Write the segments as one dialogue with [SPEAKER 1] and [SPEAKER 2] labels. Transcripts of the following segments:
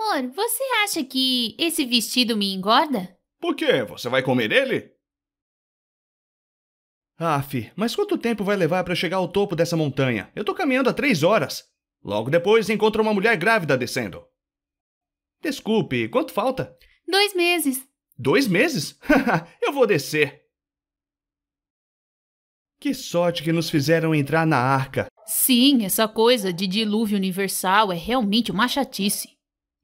[SPEAKER 1] Amor, você acha que esse vestido me engorda?
[SPEAKER 2] Por quê? Você vai comer ele? Aff, mas quanto tempo vai levar para chegar ao topo dessa montanha? Eu tô caminhando há três horas. Logo depois encontro uma mulher grávida descendo. Desculpe, quanto falta? Dois meses. Dois meses? eu vou descer. Que sorte que nos fizeram entrar na arca.
[SPEAKER 1] Sim, essa coisa de dilúvio universal é realmente uma chatice.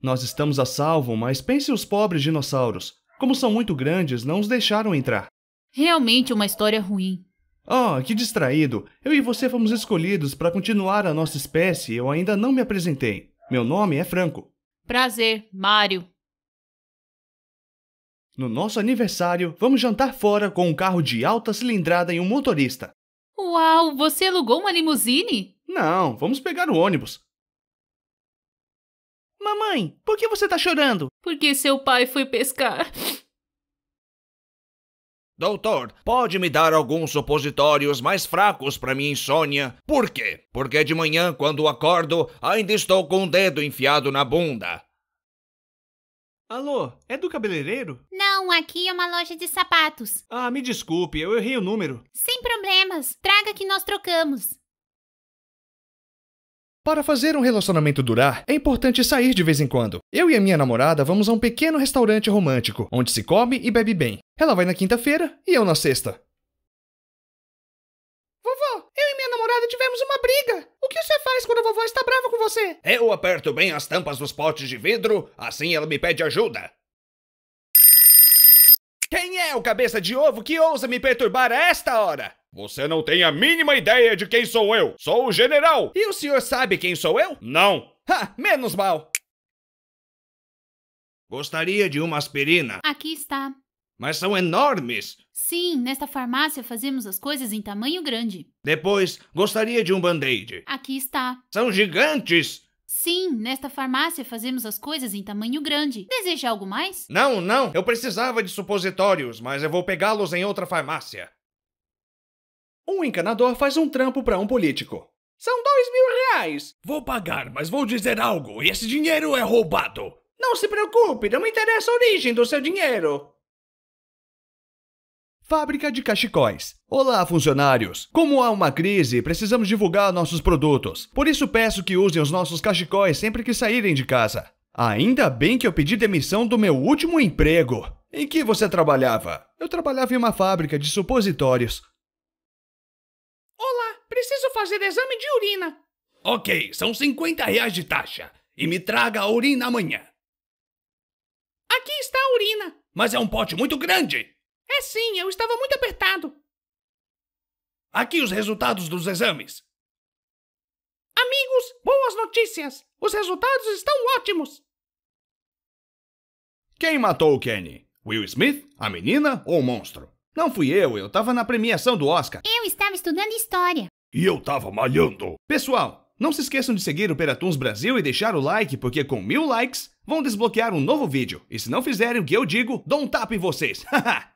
[SPEAKER 2] Nós estamos a salvo, mas pense os pobres dinossauros. Como são muito grandes, não os deixaram entrar.
[SPEAKER 1] Realmente uma história ruim.
[SPEAKER 2] Oh, que distraído! Eu e você fomos escolhidos para continuar a nossa espécie e eu ainda não me apresentei. Meu nome é Franco.
[SPEAKER 1] Prazer, Mário.
[SPEAKER 2] No nosso aniversário, vamos jantar fora com um carro de alta cilindrada e um motorista.
[SPEAKER 1] Uau, você alugou uma limusine?
[SPEAKER 2] Não, vamos pegar o ônibus. Mamãe, por que você tá chorando?
[SPEAKER 1] Porque seu pai foi pescar.
[SPEAKER 2] Doutor, pode me dar alguns supositórios mais fracos para minha insônia? Por quê? Porque de manhã, quando acordo, ainda estou com o dedo enfiado na bunda. Alô, é do cabeleireiro?
[SPEAKER 1] Não, aqui é uma loja de
[SPEAKER 2] sapatos. Ah, me desculpe, eu errei o número.
[SPEAKER 1] Sem problemas, traga que nós trocamos.
[SPEAKER 2] Para fazer um relacionamento durar, é importante sair de vez em quando. Eu e a minha namorada vamos a um pequeno restaurante romântico, onde se come e bebe bem. Ela vai na quinta-feira e eu na sexta. Vovó, eu e minha namorada tivemos uma briga. O que você faz quando a vovó está brava com você? Eu aperto bem as tampas dos potes de vidro, assim ela me pede ajuda. Quem é o cabeça de ovo que ousa me perturbar a esta hora? Você não tem a mínima ideia de quem sou eu. Sou o general. E o senhor sabe quem sou eu? Não. Ha, menos mal. Gostaria de uma aspirina.
[SPEAKER 1] Aqui está.
[SPEAKER 2] Mas são enormes.
[SPEAKER 1] Sim, nesta farmácia fazemos as coisas em tamanho grande.
[SPEAKER 2] Depois, gostaria de um band-aid.
[SPEAKER 1] Aqui está.
[SPEAKER 2] São gigantes.
[SPEAKER 1] Sim, nesta farmácia fazemos as coisas em tamanho grande. Deseja algo mais?
[SPEAKER 2] Não, não. Eu precisava de supositórios, mas eu vou pegá-los em outra farmácia. Um encanador faz um trampo para um político. São dois mil reais! Vou pagar, mas vou dizer algo. Esse dinheiro é roubado. Não se preocupe, não me interessa a origem do seu dinheiro. Fábrica de cachecóis. Olá, funcionários! Como há uma crise, precisamos divulgar nossos produtos. Por isso peço que usem os nossos cachecóis sempre que saírem de casa. Ainda bem que eu pedi demissão do meu último emprego. Em que você trabalhava? Eu trabalhava em uma fábrica de supositórios. Olá, preciso fazer exame de urina. Ok, são 50 reais de taxa. E me traga a urina amanhã. Aqui está a urina. Mas é um pote muito grande. É sim, eu estava muito apertado. Aqui os resultados dos exames. Amigos, boas notícias! Os resultados estão ótimos! Quem matou o Kenny? Will Smith? A menina ou o monstro? Não fui eu, eu tava na premiação do Oscar. Eu
[SPEAKER 1] estava estudando história.
[SPEAKER 2] E eu tava malhando. Pessoal, não se esqueçam de seguir o Peratuns Brasil e deixar o like, porque com mil likes vão desbloquear um novo vídeo. E se não fizerem o que eu digo, dou um tapa em vocês. Haha!